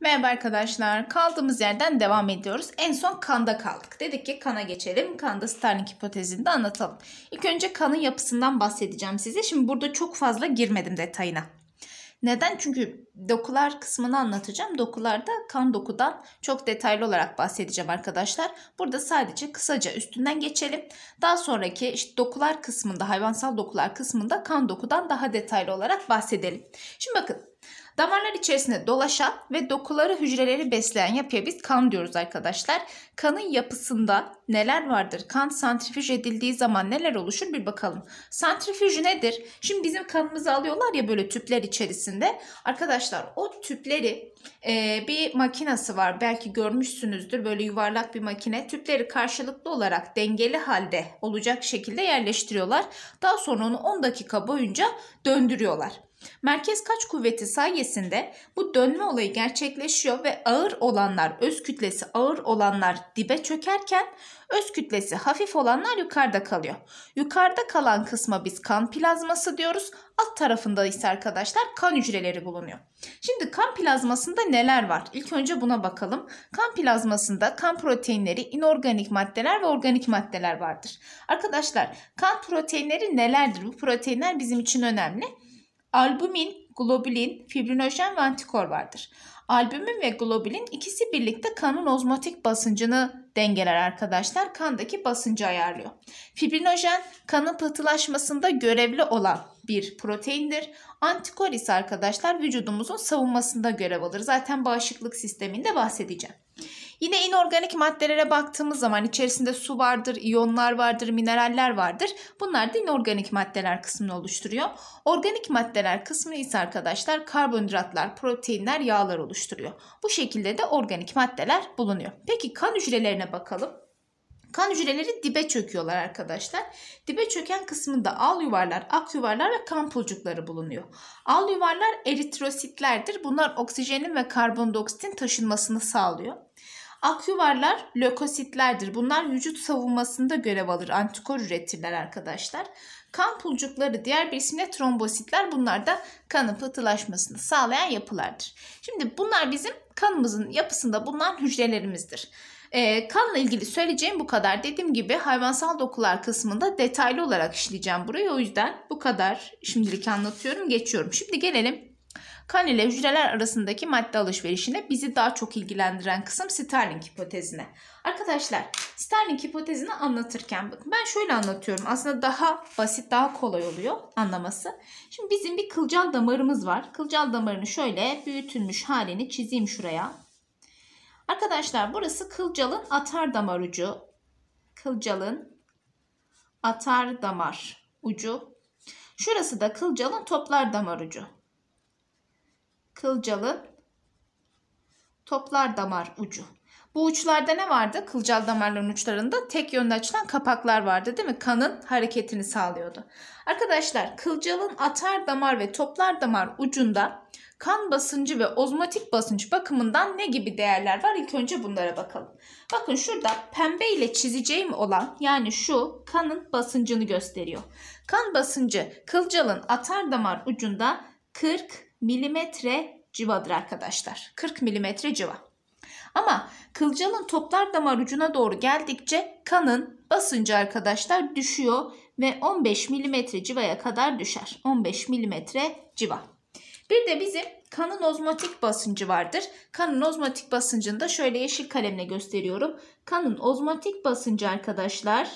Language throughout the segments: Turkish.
Merhaba arkadaşlar. Kaldığımız yerden devam ediyoruz. En son kanda kaldık. Dedik ki kana geçelim. Kanda Starling hipotezini de anlatalım. İlk önce kanın yapısından bahsedeceğim size. Şimdi burada çok fazla girmedim detayına. Neden? Çünkü dokular kısmını anlatacağım. Dokularda kan dokudan çok detaylı olarak bahsedeceğim arkadaşlar. Burada sadece kısaca üstünden geçelim. Daha sonraki işte dokular kısmında, hayvansal dokular kısmında kan dokudan daha detaylı olarak bahsedelim. Şimdi bakın Damarlar içerisinde dolaşan ve dokuları hücreleri besleyen yapıya biz kan diyoruz arkadaşlar. Kanın yapısında neler vardır? Kan santrifüj edildiği zaman neler oluşur bir bakalım. Santrifüj nedir? Şimdi bizim kanımızı alıyorlar ya böyle tüpler içerisinde. Arkadaşlar o tüpleri e, bir makinası var. Belki görmüşsünüzdür böyle yuvarlak bir makine. Tüpleri karşılıklı olarak dengeli halde olacak şekilde yerleştiriyorlar. Daha sonra onu 10 dakika boyunca döndürüyorlar. Merkez kaç kuvveti sayesinde bu dönme olayı gerçekleşiyor ve ağır olanlar öz kütlesi ağır olanlar dibe çökerken öz kütlesi hafif olanlar yukarıda kalıyor. Yukarıda kalan kısma biz kan plazması diyoruz. Alt tarafında ise arkadaşlar kan hücreleri bulunuyor. Şimdi kan plazmasında neler var? İlk önce buna bakalım. Kan plazmasında kan proteinleri, inorganik maddeler ve organik maddeler vardır. Arkadaşlar kan proteinleri nelerdir? Bu proteinler bizim için önemli. Albumin, globulin, fibrinojen ve antikor vardır. Albumin ve globulin ikisi birlikte kanın ozmotik basıncını dengeler arkadaşlar. Kandaki basıncı ayarlıyor. Fibrinojen kanın pıhtılaşmasında görevli olan bir proteindir. Antikor ise arkadaşlar vücudumuzun savunmasında görev alır. Zaten bağışıklık sisteminde bahsedeceğim. Yine inorganik maddelere baktığımız zaman içerisinde su vardır, iyonlar vardır, mineraller vardır. Bunlar da inorganik maddeler kısmını oluşturuyor. Organik maddeler kısmı ise arkadaşlar karbonhidratlar, proteinler, yağlar oluşturuyor. Bu şekilde de organik maddeler bulunuyor. Peki kan hücrelerine bakalım. Kan hücreleri dibe çöküyorlar arkadaşlar. Dibe çöken kısmında al yuvarlar, ak yuvarlar ve kan pulcukları bulunuyor. Al yuvarlar eritrositlerdir. Bunlar oksijenin ve karbondioksitin taşınmasını sağlıyor. Akyuvarlar lökositlerdir. Bunlar vücut savunmasında görev alır. Antikor üretirler arkadaşlar. Kan pulcukları diğer bir isimle trombositler. Bunlar da kanın pıhtılaşmasını sağlayan yapılardır. Şimdi bunlar bizim kanımızın yapısında bulunan hücrelerimizdir. E, kanla ilgili söyleyeceğim bu kadar. Dediğim gibi hayvansal dokular kısmında detaylı olarak işleyeceğim burayı. O yüzden bu kadar şimdilik anlatıyorum. Geçiyorum. Şimdi gelelim Kan ile hücreler arasındaki madde alışverişine bizi daha çok ilgilendiren kısım Starling hipotezine. Arkadaşlar Starling hipotezini anlatırken ben şöyle anlatıyorum. Aslında daha basit daha kolay oluyor anlaması. Şimdi bizim bir kılcal damarımız var. Kılcal damarını şöyle büyütülmüş halini çizeyim şuraya. Arkadaşlar burası kılcalın atar damar ucu. Kılcalın atar damar ucu. Şurası da kılcalın toplar damar ucu. Kılcalın toplar damar ucu. Bu uçlarda ne vardı? Kılcal damarların uçlarında tek yönde açılan kapaklar vardı değil mi? Kanın hareketini sağlıyordu. Arkadaşlar kılcalın atar damar ve toplar damar ucunda kan basıncı ve ozmotik basınç bakımından ne gibi değerler var? İlk önce bunlara bakalım. Bakın şurada pembe ile çizeceğim olan yani şu kanın basıncını gösteriyor. Kan basıncı kılcalın atar damar ucunda 40 milimetre civadır arkadaşlar. 40 milimetre civa. Ama kılcalın toplar damar ucuna doğru geldikçe kanın basıncı arkadaşlar düşüyor ve 15 milimetre civaya kadar düşer. 15 milimetre civa. Bir de bizim kanın ozmotik basıncı vardır. Kanın ozmotik basıncını da şöyle yeşil kalemle gösteriyorum. Kanın ozmotik basıncı arkadaşlar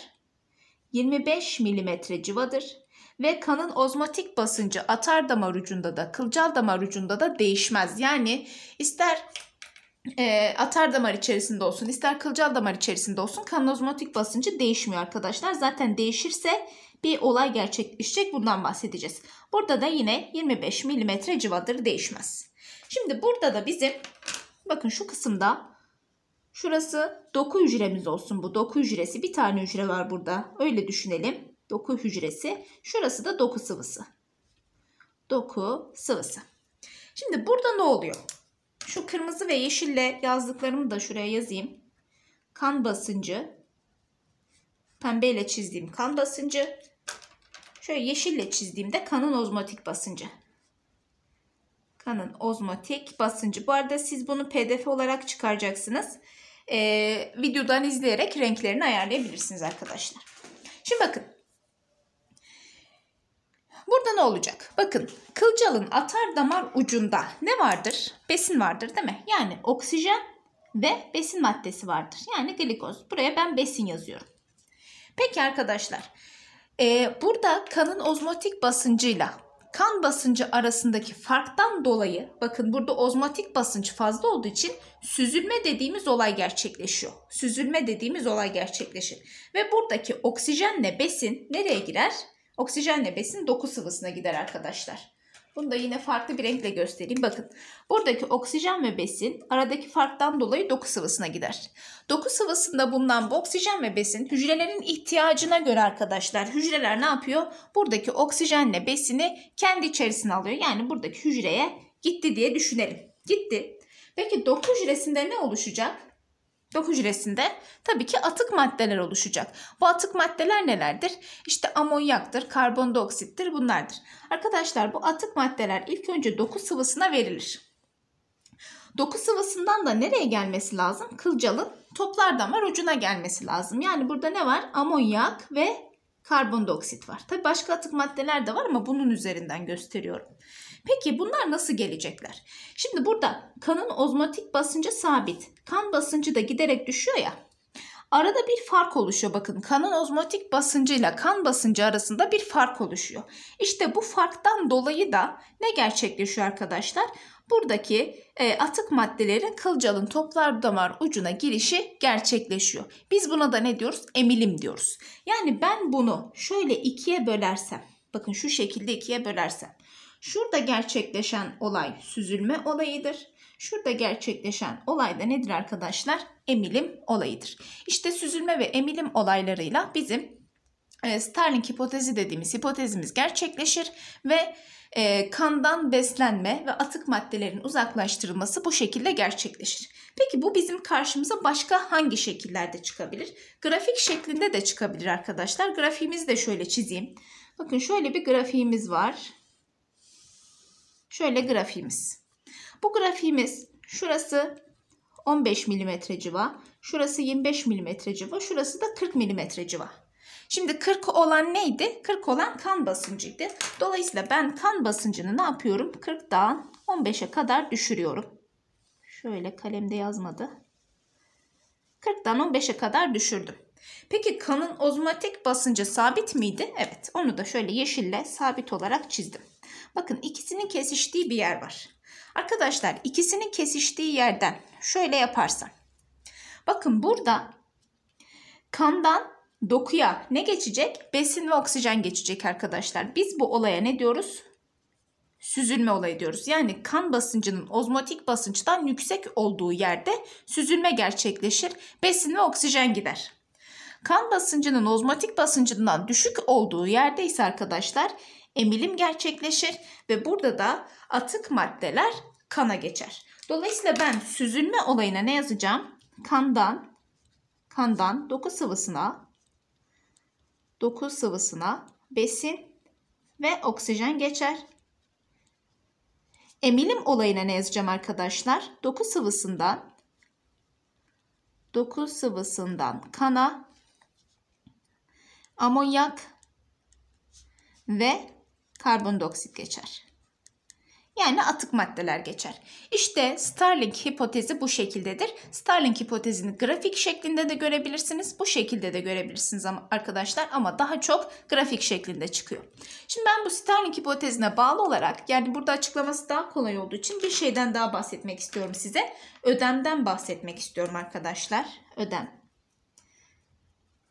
25 milimetre civadır ve kanın ozmotik basıncı atar damar ucunda da kılcal damar ucunda da değişmez. Yani ister e, atar damar içerisinde olsun ister kılcal damar içerisinde olsun kanın ozmotik basıncı değişmiyor arkadaşlar. Zaten değişirse bir olay gerçekleşecek bundan bahsedeceğiz. Burada da yine 25 mm civadır değişmez. Şimdi burada da bizim bakın şu kısımda şurası doku hücremiz olsun bu doku hücresi bir tane hücre var burada öyle düşünelim. Doku hücresi. Şurası da doku sıvısı. Doku sıvısı. Şimdi burada ne oluyor? Şu kırmızı ve yeşille yazdıklarımı da şuraya yazayım. Kan basıncı. Pembeyle çizdiğim kan basıncı. Şöyle yeşille çizdiğimde kanın ozmotik basıncı. Kanın ozmotik basıncı. Bu arada siz bunu pdf olarak çıkaracaksınız. Ee, videodan izleyerek renklerini ayarlayabilirsiniz arkadaşlar. Şimdi bakın Burada ne olacak? Bakın kılcalın atar damar ucunda ne vardır? Besin vardır değil mi? Yani oksijen ve besin maddesi vardır. Yani glikoz. Buraya ben besin yazıyorum. Peki arkadaşlar. E, burada kanın ozmotik basıncıyla kan basıncı arasındaki farktan dolayı bakın burada ozmotik basınç fazla olduğu için süzülme dediğimiz olay gerçekleşiyor. Süzülme dediğimiz olay gerçekleşir. Ve buradaki oksijenle besin nereye girer? Oksijenle besin doku sıvısına gider arkadaşlar. Bunu da yine farklı bir renkle göstereyim. Bakın buradaki oksijen ve besin aradaki farktan dolayı doku sıvısına gider. Doku sıvısında bulunan bu oksijen ve besin hücrelerin ihtiyacına göre arkadaşlar hücreler ne yapıyor? Buradaki oksijenle besini kendi içerisine alıyor. Yani buradaki hücreye gitti diye düşünelim. Gitti. Peki doku hücresinde ne oluşacak? Yok hücresinde tabii ki atık maddeler oluşacak. Bu atık maddeler nelerdir? İşte amonyaktır, karbondioksittir bunlardır. Arkadaşlar bu atık maddeler ilk önce doku sıvısına verilir. Doku sıvısından da nereye gelmesi lazım? Kılcalın toplar damar ucuna gelmesi lazım. Yani burada ne var? Amonyak ve karbondioksit var. Tabii başka atık maddeler de var ama bunun üzerinden gösteriyorum. Peki bunlar nasıl gelecekler? Şimdi burada kanın ozmotik basıncı sabit. Kan basıncı da giderek düşüyor ya. Arada bir fark oluşuyor bakın. Kanın ozmotik basıncıyla kan basıncı arasında bir fark oluşuyor. İşte bu farktan dolayı da ne gerçekleşiyor arkadaşlar? Buradaki e, atık maddelerin kılcalın toplar damar ucuna girişi gerçekleşiyor. Biz buna da ne diyoruz? Emilim diyoruz. Yani ben bunu şöyle ikiye bölersem, bakın şu şekilde ikiye bölersem Şurada gerçekleşen olay süzülme olayıdır. Şurada gerçekleşen olay da nedir arkadaşlar? Emilim olayıdır. İşte süzülme ve emilim olaylarıyla bizim e, Starling hipotezi dediğimiz hipotezimiz gerçekleşir ve e, kandan beslenme ve atık maddelerin uzaklaştırılması bu şekilde gerçekleşir. Peki bu bizim karşımıza başka hangi şekillerde çıkabilir? Grafik şeklinde de çıkabilir arkadaşlar. Grafiğimizi de şöyle çizeyim. Bakın şöyle bir grafiğimiz var. Şöyle grafiğimiz. Bu grafiğimiz şurası 15 mm civa, şurası 25 mm civa, şurası da 40 mm civa. Şimdi 40 olan neydi? 40 olan kan basıncıydı. Dolayısıyla ben kan basıncını ne yapıyorum? 40'dan 15'e kadar düşürüyorum. Şöyle kalemde yazmadı. 40'dan 15'e kadar düşürdüm. Peki kanın ozmotik basıncı sabit miydi? Evet onu da şöyle yeşille sabit olarak çizdim. Bakın ikisinin kesiştiği bir yer var. Arkadaşlar ikisinin kesiştiği yerden şöyle yaparsam. Bakın burada kandan dokuya ne geçecek? Besin ve oksijen geçecek arkadaşlar. Biz bu olaya ne diyoruz? Süzülme olayı diyoruz. Yani kan basıncının ozmotik basınçtan yüksek olduğu yerde süzülme gerçekleşir. Besin ve oksijen gider. Kan basıncının ozmotik basıncından düşük olduğu yerde ise arkadaşlar emilim gerçekleşir ve burada da atık maddeler kana geçer. Dolayısıyla ben süzülme olayına ne yazacağım? Kandan kandan doku sıvısına doku sıvısına besin ve oksijen geçer. Emilim olayına ne yazacağım arkadaşlar? Doku sıvısından doku sıvısından kana amonyak ve karbondioksit geçer. Yani atık maddeler geçer. İşte Starling hipotezi bu şekildedir. Starling hipotezini grafik şeklinde de görebilirsiniz. Bu şekilde de görebilirsiniz ama arkadaşlar ama daha çok grafik şeklinde çıkıyor. Şimdi ben bu Starling hipotezine bağlı olarak yani burada açıklaması daha kolay olduğu için bir şeyden daha bahsetmek istiyorum size. Ödemden bahsetmek istiyorum arkadaşlar. Ödem.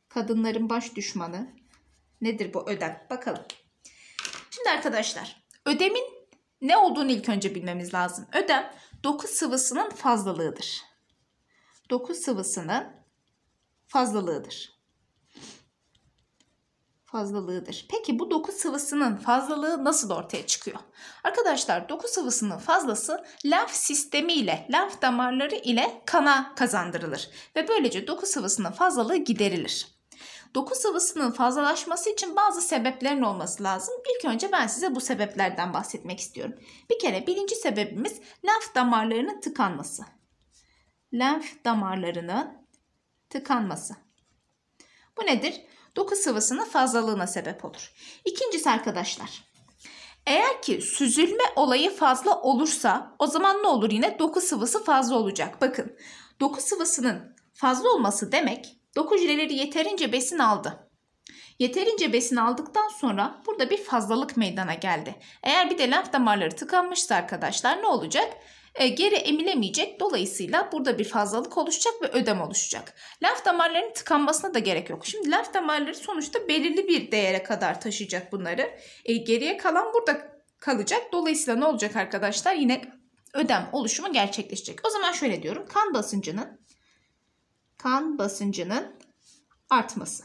Kadınların baş düşmanı. Nedir bu ödem? Bakalım. Şimdi arkadaşlar ödemin ne olduğunu ilk önce bilmemiz lazım. Ödem doku sıvısının fazlalığıdır. Doku sıvısının fazlalığıdır. Fazlalığıdır. Peki bu doku sıvısının fazlalığı nasıl ortaya çıkıyor? Arkadaşlar doku sıvısının fazlası lenf sistemi ile, lenf damarları ile kana kazandırılır. Ve böylece doku sıvısının fazlalığı giderilir. Doku sıvısının fazlalaşması için bazı sebeplerin olması lazım. İlk önce ben size bu sebeplerden bahsetmek istiyorum. Bir kere birinci sebebimiz lenf damarlarının tıkanması. Lenf damarlarının tıkanması. Bu nedir? Doku sıvısının fazlalığına sebep olur. İkincisi arkadaşlar eğer ki süzülme olayı fazla olursa o zaman ne olur yine doku sıvısı fazla olacak. Bakın doku sıvısının fazla olması demek Doku hücreleri yeterince besin aldı. Yeterince besin aldıktan sonra burada bir fazlalık meydana geldi. Eğer bir de lenf damarları tıkanmışsa arkadaşlar ne olacak? E, geri emilemeyecek. Dolayısıyla burada bir fazlalık oluşacak ve ödem oluşacak. Lenf damarlarının tıkanmasına da gerek yok. Şimdi lenf damarları sonuçta belirli bir değere kadar taşıyacak bunları. E, geriye kalan burada kalacak. Dolayısıyla ne olacak arkadaşlar? Yine ödem oluşumu gerçekleşecek. O zaman şöyle diyorum. Kan basıncının kan basıncının artması.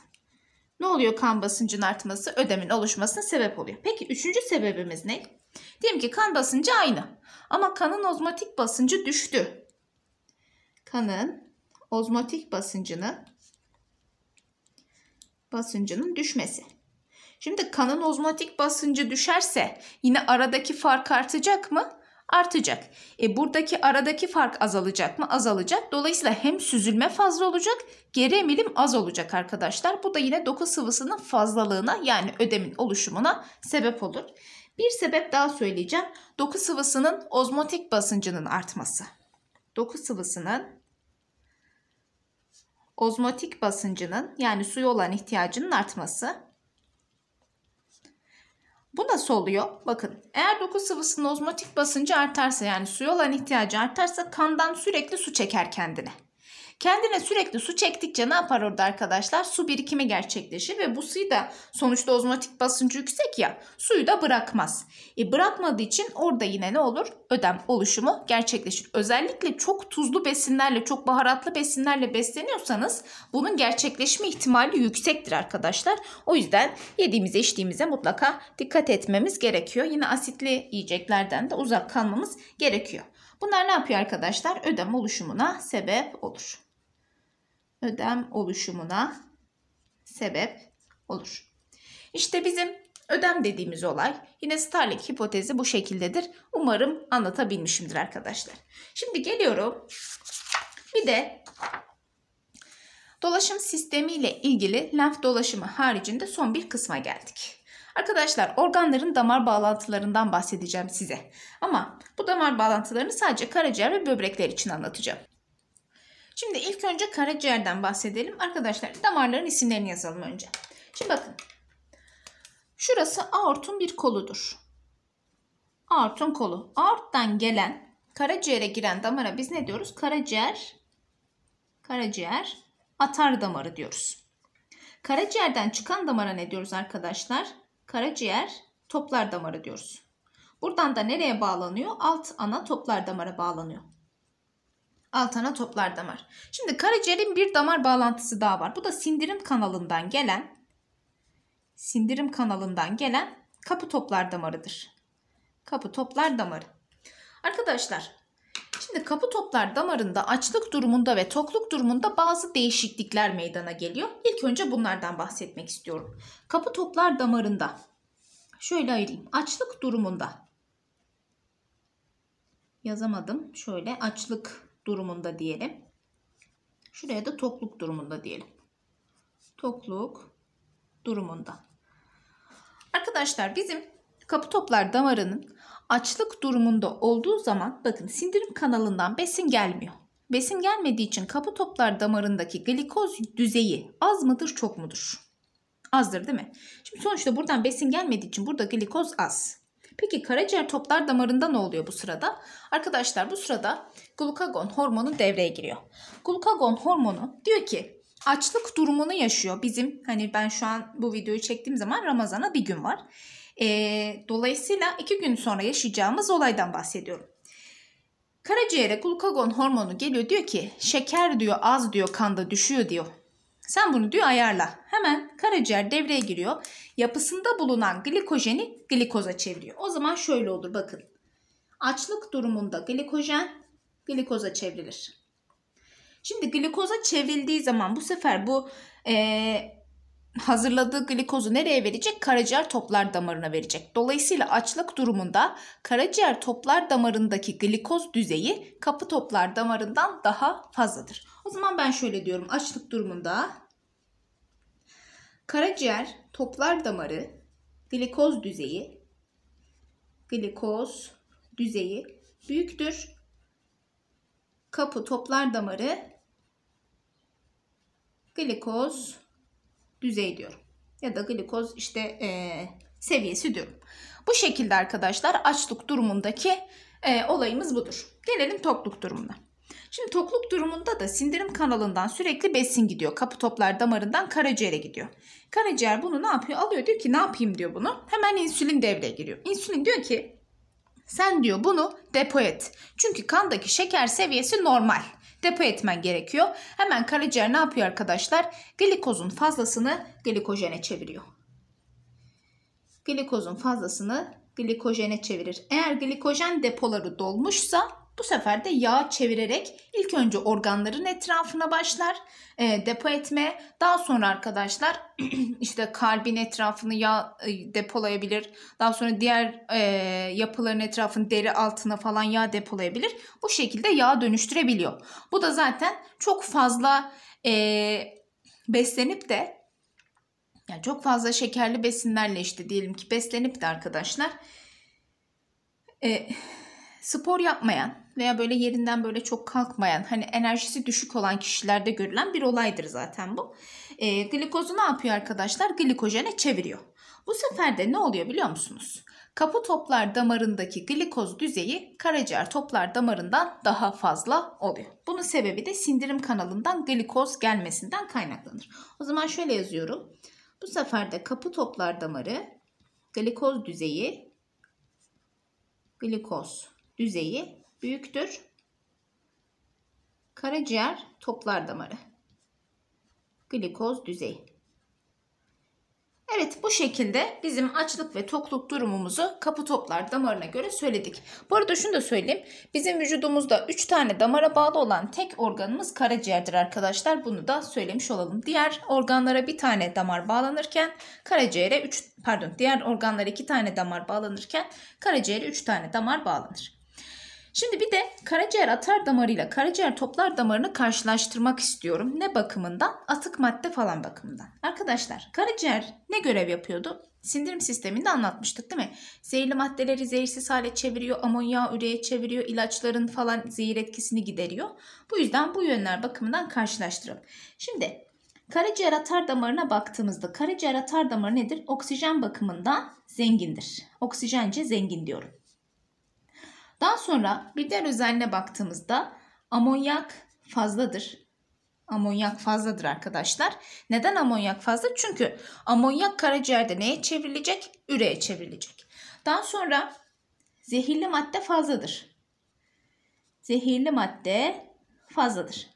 Ne oluyor kan basıncının artması? Ödemin oluşmasına sebep oluyor. Peki üçüncü sebebimiz ne? Diyelim ki kan basıncı aynı ama kanın ozmotik basıncı düştü. Kanın ozmotik basıncını basıncının düşmesi. Şimdi kanın ozmotik basıncı düşerse yine aradaki fark artacak mı? artacak. E buradaki aradaki fark azalacak mı? Azalacak. Dolayısıyla hem süzülme fazla olacak, geri emilim az olacak arkadaşlar. Bu da yine doku sıvısının fazlalığına yani ödemin oluşumuna sebep olur. Bir sebep daha söyleyeceğim. Doku sıvısının ozmotik basıncının artması. Doku sıvısının ozmotik basıncının yani suya olan ihtiyacının artması bu nasıl oluyor? Bakın eğer doku sıvısının ozmotik basıncı artarsa yani suya olan ihtiyacı artarsa kandan sürekli su çeker kendine. Kendine sürekli su çektikçe ne yapar orada arkadaşlar? Su birikimi gerçekleşir ve bu suyu da sonuçta ozmotik basıncı yüksek ya suyu da bırakmaz. E bırakmadığı için orada yine ne olur? Ödem oluşumu gerçekleşir. Özellikle çok tuzlu besinlerle, çok baharatlı besinlerle besleniyorsanız bunun gerçekleşme ihtimali yüksektir arkadaşlar. O yüzden yediğimize içtiğimize mutlaka dikkat etmemiz gerekiyor. Yine asitli yiyeceklerden de uzak kalmamız gerekiyor. Bunlar ne yapıyor arkadaşlar? Ödem oluşumuna sebep olur ödem oluşumuna sebep olur. İşte bizim ödem dediğimiz olay yine Starling hipotezi bu şekildedir. Umarım anlatabilmişimdir arkadaşlar. Şimdi geliyorum bir de dolaşım sistemiyle ilgili lenf dolaşımı haricinde son bir kısma geldik. Arkadaşlar organların damar bağlantılarından bahsedeceğim size. Ama bu damar bağlantılarını sadece karaciğer ve böbrekler için anlatacağım. Şimdi ilk önce karaciğerden bahsedelim. Arkadaşlar damarların isimlerini yazalım önce. Şimdi bakın. Şurası aortun bir koludur. Aortun kolu. Aorttan gelen karaciğere giren damara biz ne diyoruz? Karaciğer karaciğer atar damarı diyoruz. Karaciğerden çıkan damara ne diyoruz arkadaşlar? Karaciğer toplar damarı diyoruz. Buradan da nereye bağlanıyor? Alt ana toplar damara bağlanıyor. Altana toplar damar. Şimdi karaciğerin bir damar bağlantısı daha var. Bu da sindirim kanalından gelen sindirim kanalından gelen kapı toplar damarıdır. Kapı toplar damarı. Arkadaşlar şimdi kapı toplar damarında açlık durumunda ve tokluk durumunda bazı değişiklikler meydana geliyor. İlk önce bunlardan bahsetmek istiyorum. Kapı toplar damarında şöyle ayırayım. Açlık durumunda yazamadım. Şöyle açlık durumunda diyelim. Şuraya da tokluk durumunda diyelim. Tokluk durumunda. Arkadaşlar bizim kapı toplar damarının açlık durumunda olduğu zaman bakın sindirim kanalından besin gelmiyor. Besin gelmediği için kapı toplar damarındaki glikoz düzeyi az mıdır çok mudur? Azdır değil mi? Şimdi sonuçta buradan besin gelmediği için burada glikoz az. Peki karaciğer toplar damarında ne oluyor bu sırada? Arkadaşlar bu sırada glukagon hormonu devreye giriyor. Glukagon hormonu diyor ki açlık durumunu yaşıyor. Bizim hani ben şu an bu videoyu çektiğim zaman Ramazan'a bir gün var. E, dolayısıyla iki gün sonra yaşayacağımız olaydan bahsediyorum. Karaciğere glukagon hormonu geliyor diyor ki şeker diyor az diyor kanda düşüyor diyor. Sen bunu diyor ayarla. Hemen karaciğer devreye giriyor. Yapısında bulunan glikojeni glikoza çeviriyor. O zaman şöyle olur bakın. Açlık durumunda glikojen glikoza çevrilir. Şimdi glikoza çevrildiği zaman bu sefer bu e, hazırladığı glikozu nereye verecek? Karaciğer toplar damarına verecek. Dolayısıyla açlık durumunda karaciğer toplar damarındaki glikoz düzeyi kapı toplar damarından daha fazladır. O zaman ben şöyle diyorum. Açlık durumunda karaciğer toplar damarı glikoz düzeyi glikoz düzeyi büyüktür. Kapı toplar damarı glikoz düzey diyorum. Ya da glikoz işte e, seviyesi diyorum. Bu şekilde arkadaşlar açlık durumundaki e, olayımız budur. Gelelim tokluk durumuna. Şimdi tokluk durumunda da sindirim kanalından sürekli besin gidiyor. Kapı toplar damarından karaciğere gidiyor. Karaciğer bunu ne yapıyor? Alıyor diyor ki ne yapayım diyor bunu. Hemen insülin devreye giriyor. İnsülin diyor ki sen diyor bunu depo et. Çünkü kandaki şeker seviyesi normal depo etmen gerekiyor. Hemen karaciğer ne yapıyor arkadaşlar? Glikozun fazlasını glikojene çeviriyor. Glikozun fazlasını glikojene çevirir. Eğer glikojen depoları dolmuşsa bu sefer de yağ çevirerek ilk önce organların etrafına başlar e, depo etme, Daha sonra arkadaşlar işte kalbin etrafını yağ e, depolayabilir. Daha sonra diğer e, yapıların etrafını deri altına falan yağ depolayabilir. Bu şekilde yağ dönüştürebiliyor. Bu da zaten çok fazla e, beslenip de yani çok fazla şekerli besinlerle işte diyelim ki beslenip de arkadaşlar e, spor yapmayan veya böyle yerinden böyle çok kalkmayan hani enerjisi düşük olan kişilerde görülen bir olaydır zaten bu. E, glikozu ne yapıyor arkadaşlar? Glikojene çeviriyor. Bu sefer de ne oluyor biliyor musunuz? Kapı toplar damarındaki glikoz düzeyi karaciğer toplar damarından daha fazla oluyor. Bunun sebebi de sindirim kanalından glikoz gelmesinden kaynaklanır. O zaman şöyle yazıyorum. Bu sefer de kapı toplar damarı glikoz düzeyi glikoz düzeyi büyüktür. Karaciğer toplar damarı. Glikoz düzeyi. Evet bu şekilde bizim açlık ve tokluk durumumuzu kapı toplar damarına göre söyledik. Bu arada şunu da söyleyeyim. Bizim vücudumuzda 3 tane damara bağlı olan tek organımız karaciğerdir arkadaşlar. Bunu da söylemiş olalım. Diğer organlara bir tane damar bağlanırken karaciğere 3 pardon diğer organlara 2 tane damar bağlanırken karaciğere 3 tane damar bağlanır. Şimdi bir de karaciğer atar damarıyla karaciğer toplar damarını karşılaştırmak istiyorum. Ne bakımından? Atık madde falan bakımından. Arkadaşlar karaciğer ne görev yapıyordu? Sindirim sisteminde anlatmıştık değil mi? Zehirli maddeleri zehirsiz hale çeviriyor, amonya üreye çeviriyor, ilaçların falan zehir etkisini gideriyor. Bu yüzden bu yönler bakımından karşılaştıralım. Şimdi Karaciğer atar damarına baktığımızda karaciğer atar damarı nedir? Oksijen bakımından zengindir. Oksijence zengin diyorum. Daha sonra bir diğer özelliğine baktığımızda amonyak fazladır. Amonyak fazladır arkadaşlar. Neden amonyak fazla? Çünkü amonyak karaciğerde neye çevrilecek? Üreye çevrilecek. Daha sonra zehirli madde fazladır. Zehirli madde fazladır.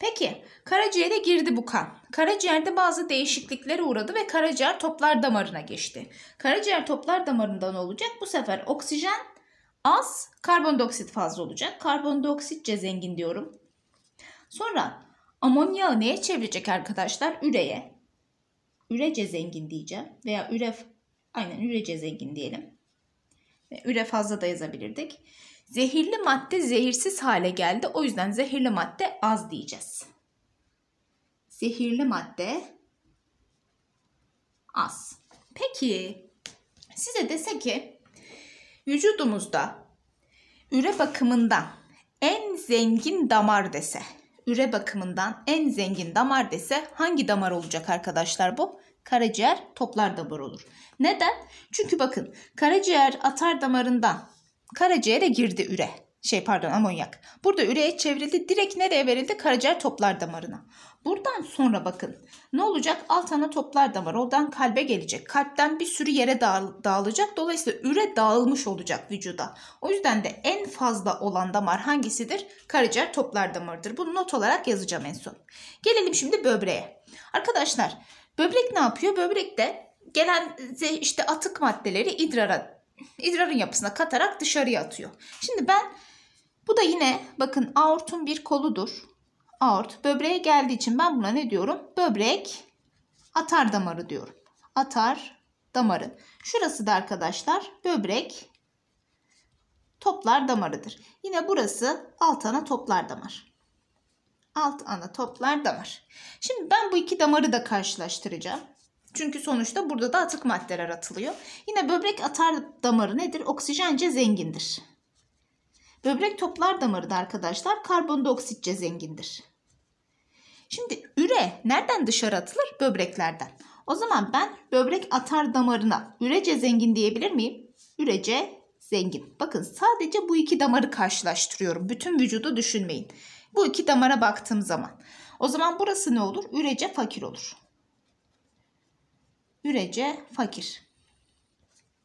Peki karaciğere girdi bu kan. Karaciğerde bazı değişikliklere uğradı ve karaciğer toplar damarına geçti. Karaciğer toplar damarından olacak. Bu sefer oksijen az, karbondioksit fazla olacak. Karbondioksit zengin diyorum. Sonra amonyağı neye çevirecek arkadaşlar? Üreye. Ürece zengin diyeceğim. Veya üre, aynen ürece zengin diyelim. Ve üre fazla da yazabilirdik. Zehirli madde zehirsiz hale geldi. O yüzden zehirli madde az diyeceğiz. Zehirli madde az. Peki size dese ki Vücudumuzda üre bakımından en zengin damar dese, üre bakımından en zengin damar dese hangi damar olacak arkadaşlar bu? Karaciğer toplar damar olur. Neden? Çünkü bakın karaciğer atar damarından karaciğere girdi üre şey pardon amonyak. Burada üreye çevrildi. Direkt nereye verildi? Karaciğer toplar damarına. Buradan sonra bakın ne olacak? Alt ana toplar damar oradan kalbe gelecek. Kalpten bir sürü yere dağılacak. Dolayısıyla üre dağılmış olacak vücuda. O yüzden de en fazla olan damar hangisidir? Karaciğer toplar damarıdır. Bunu not olarak yazacağım en son. Gelelim şimdi böbreğe. Arkadaşlar böbrek ne yapıyor? Böbrekte gelen işte atık maddeleri idrara idrarın yapısına katarak dışarıya atıyor. Şimdi ben bu da yine bakın aortun bir koludur. Aort böbreğe geldiği için ben buna ne diyorum? Böbrek atar damarı diyorum. Atar damarı. Şurası da arkadaşlar böbrek toplar damarıdır. Yine burası alt ana toplar damar. Alt ana toplar damar. Şimdi ben bu iki damarı da karşılaştıracağım. Çünkü sonuçta burada da atık maddeler atılıyor. Yine böbrek atar damarı nedir? Oksijence zengindir. Böbrek toplar damarı da arkadaşlar karbondioksitçe zengindir. Şimdi üre nereden dışarı atılır? Böbreklerden. O zaman ben böbrek atar damarına ürece zengin diyebilir miyim? Ürece zengin. Bakın sadece bu iki damarı karşılaştırıyorum. Bütün vücudu düşünmeyin. Bu iki damara baktığım zaman. O zaman burası ne olur? Ürece fakir olur. Ürece fakir.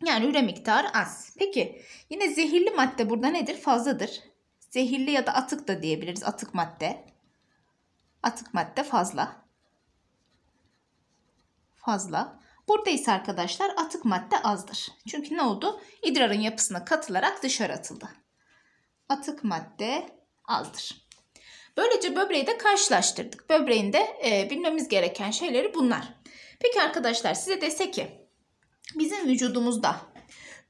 Yani üre miktarı az. Peki yine zehirli madde burada nedir? Fazladır. Zehirli ya da atık da diyebiliriz. Atık madde. Atık madde fazla. Fazla. Burada ise arkadaşlar atık madde azdır. Çünkü ne oldu? İdrarın yapısına katılarak dışarı atıldı. Atık madde azdır. Böylece böbreği de karşılaştırdık. Böbreğinde e, bilmemiz gereken şeyleri bunlar. Peki arkadaşlar size dese ki Bizim vücudumuzda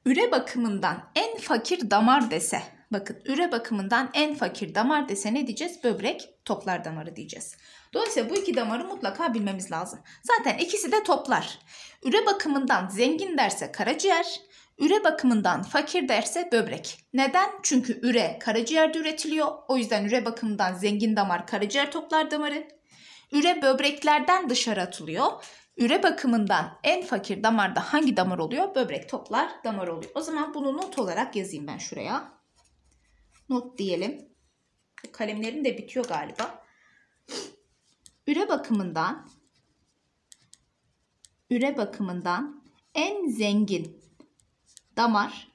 üre bakımından en fakir damar dese, bakın üre bakımından en fakir damar dese ne diyeceğiz? Böbrek toplar damarı diyeceğiz. Dolayısıyla bu iki damarı mutlaka bilmemiz lazım. Zaten ikisi de toplar. Üre bakımından zengin derse karaciğer, üre bakımından fakir derse böbrek. Neden? Çünkü üre karaciğerde üretiliyor. O yüzden üre bakımından zengin damar karaciğer toplar damarı. Üre böbreklerden dışarı atılıyor. Üre bakımından en fakir damarda hangi damar oluyor? Böbrek toplar damar oluyor. O zaman bunu not olarak yazayım ben şuraya. Not diyelim. Kalemlerim de bitiyor galiba. Üre bakımından üre bakımından en zengin damar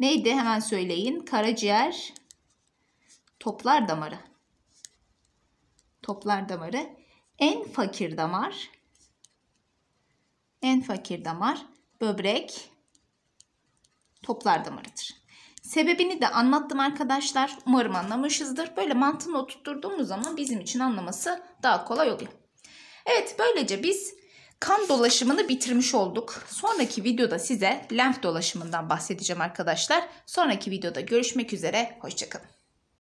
neydi hemen söyleyin. Karaciğer toplar damarı. Toplar damarı. En fakir damar en fakir damar böbrek toplar damarıdır. Sebebini de anlattım arkadaşlar. Umarım anlamışızdır. Böyle mantığını oturttuğumuz zaman bizim için anlaması daha kolay oluyor. Evet böylece biz kan dolaşımını bitirmiş olduk. Sonraki videoda size lenf dolaşımından bahsedeceğim arkadaşlar. Sonraki videoda görüşmek üzere. Hoşçakalın.